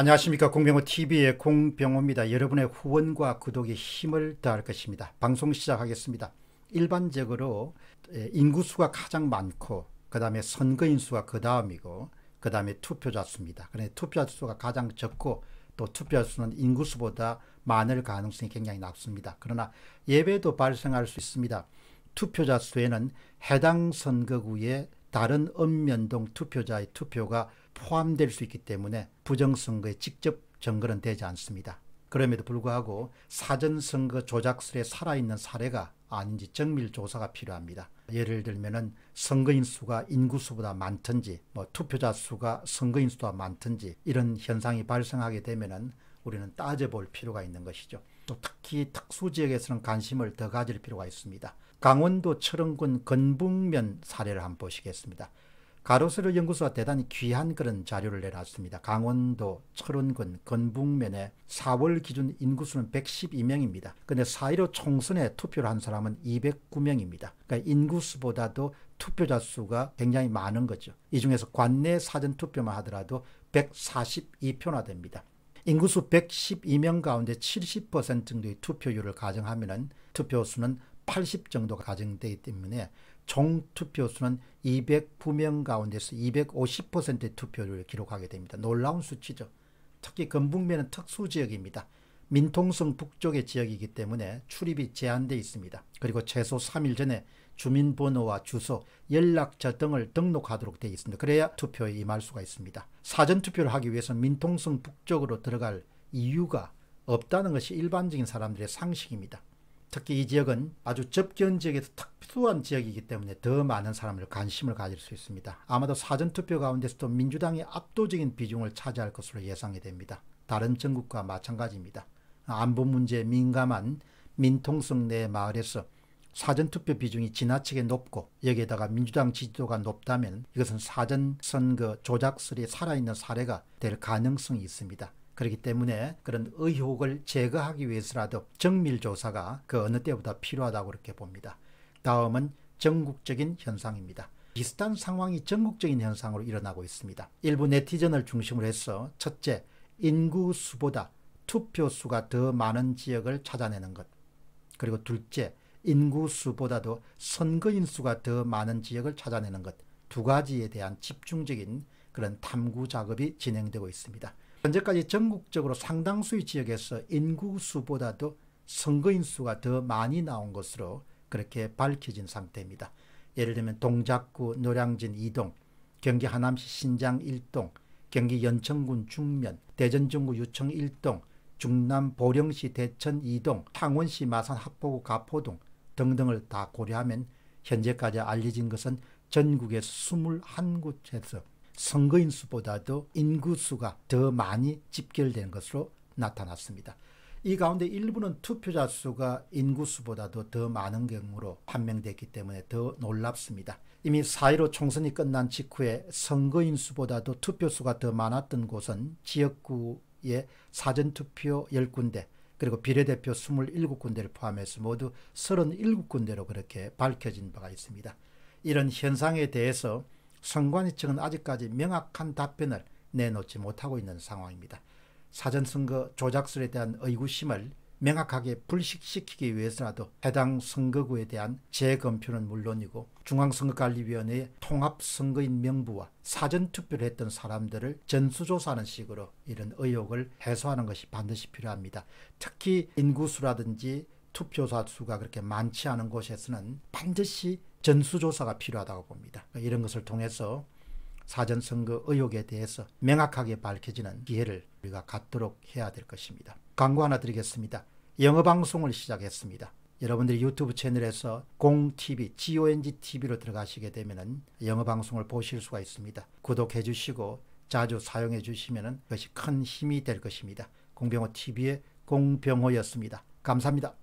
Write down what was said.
안녕하십니까 공병호TV의 공병호입니다. 여러분의 후원과 구독에 힘을 다할 것입니다. 방송 시작하겠습니다. 일반적으로 인구수가 가장 많고 그 다음에 선거인 수가 그 다음이고 그 다음에 투표자 수입니다. 그런데 투표자 수가 가장 적고 또 투표자 수는 인구수보다 많을 가능성이 굉장히 낮습니다. 그러나 예외도 발생할 수 있습니다. 투표자 수에는 해당 선거구의 다른 읍면동 투표자의 투표가 포함될 수 있기 때문에 부정선거에 직접 정거는 되지 않습니다. 그럼에도 불구하고 사전선거 조작설에 살아있는 사례가 아닌지 정밀 조사가 필요합니다. 예를 들면 선거인 수가 인구수보다 많든지 뭐 투표자 수가 선거인 수보다 많든지 이런 현상이 발생하게 되면 우리는 따져볼 필요가 있는 것이죠. 또 특히 특수 지역에서는 관심을 더 가질 필요가 있습니다. 강원도 철원군 건북면 사례를 한번 보시겠습니다. 가로세로 연구소가 대단히 귀한 그런 자료를 내놨습니다. 강원도 철원군 건북면에 4월 기준 인구수는 112명입니다. 근데 4.15 총선에 투표를 한 사람은 209명입니다. 그러니까 인구수보다도 투표자 수가 굉장히 많은 거죠. 이 중에서 관내 사전 투표만 하더라도 142표나 됩니다. 인구수 112명 가운데 70% 정도의 투표율을 가정하면 투표수는 80 정도 가정되기 때문에 총투표수는 209명 가운데서 250%의 투표를 기록하게 됩니다. 놀라운 수치죠. 특히 금북면은 특수지역입니다. 민통성 북쪽의 지역이기 때문에 출입이 제한되어 있습니다. 그리고 최소 3일 전에 주민번호와 주소, 연락처 등을 등록하도록 되어 있습니다. 그래야 투표에 임할 수가 있습니다. 사전투표를 하기 위해서 민통성 북쪽으로 들어갈 이유가 없다는 것이 일반적인 사람들의 상식입니다. 특히 이 지역은 아주 접견 지역에서 특수한 지역이기 때문에 더 많은 사람을 관심을 가질 수 있습니다. 아마도 사전투표 가운데서도 민주당이 압도적인 비중을 차지할 것으로 예상이 됩니다. 다른 전국과 마찬가지입니다. 안보 문제에 민감한 민통성 내 마을에서 사전투표 비중이 지나치게 높고 여기에다가 민주당 지지도가 높다면 이것은 사전선거 조작설이 살아있는 사례가 될 가능성이 있습니다. 그렇기 때문에 그런 의혹을 제거하기 위해서라도 정밀조사가 그 어느 때보다 필요하다고 그렇게 봅니다. 다음은 전국적인 현상입니다. 비슷한 상황이 전국적인 현상으로 일어나고 있습니다. 일부 네티즌을 중심으로 해서 첫째, 인구수보다 투표수가 더 많은 지역을 찾아내는 것. 그리고 둘째, 인구수보다도 선거인 수가 더 많은 지역을 찾아내는 것. 두 가지에 대한 집중적인 그런 탐구 작업이 진행되고 있습니다. 현재까지 전국적으로 상당수의 지역에서 인구수보다도 선거인 수가 더 많이 나온 것으로 그렇게 밝혀진 상태입니다. 예를 들면 동작구 노량진 2동, 경기 하남시 신장 1동, 경기 연천군 중면, 대전 중구 유청 1동, 중남 보령시 대천 2동, 창원시 마산 합포구 가포동 등등을 다 고려하면 현재까지 알려진 것은 전국의 21곳에서 선거인 수보다도 인구 수가 더 많이 집결된 것으로 나타났습니다. 이 가운데 일부는 투표자 수가 인구 수보다도 더 많은 경우로 판명됐기 때문에 더 놀랍습니다. 이미 4.15 총선이 끝난 직후에 선거인 수보다도 투표수가 더 많았던 곳은 지역구의 사전투표 1군데 그리고 비례대표 27군데를 포함해서 모두 37군데로 그렇게 밝혀진 바가 있습니다. 이런 현상에 대해서 선관위 측은 아직까지 명확한 답변을 내놓지 못하고 있는 상황입니다. 사전선거 조작설에 대한 의구심을 명확하게 불식시키기 위해서라도 해당 선거구에 대한 재검표는 물론이고 중앙선거관리위원회의 통합선거인 명부와 사전투표를 했던 사람들을 전수조사하는 식으로 이런 의혹을 해소하는 것이 반드시 필요합니다. 특히 인구수라든지 투표자 수가 그렇게 많지 않은 곳에서는 반드시 전수조사가 필요하다고 봅니다. 그러니까 이런 것을 통해서 사전선거 의혹에 대해서 명확하게 밝혀지는 기회를 우리가 갖도록 해야 될 것입니다. 광고 하나 드리겠습니다. 영어 방송을 시작했습니다. 여러분들이 유튜브 채널에서 공TV, GONGTV로 들어가시게 되면 영어 방송을 보실 수가 있습니다. 구독해 주시고 자주 사용해 주시면 그것이 큰 힘이 될 것입니다. 공병호 TV의 공병호였습니다. 감사합니다.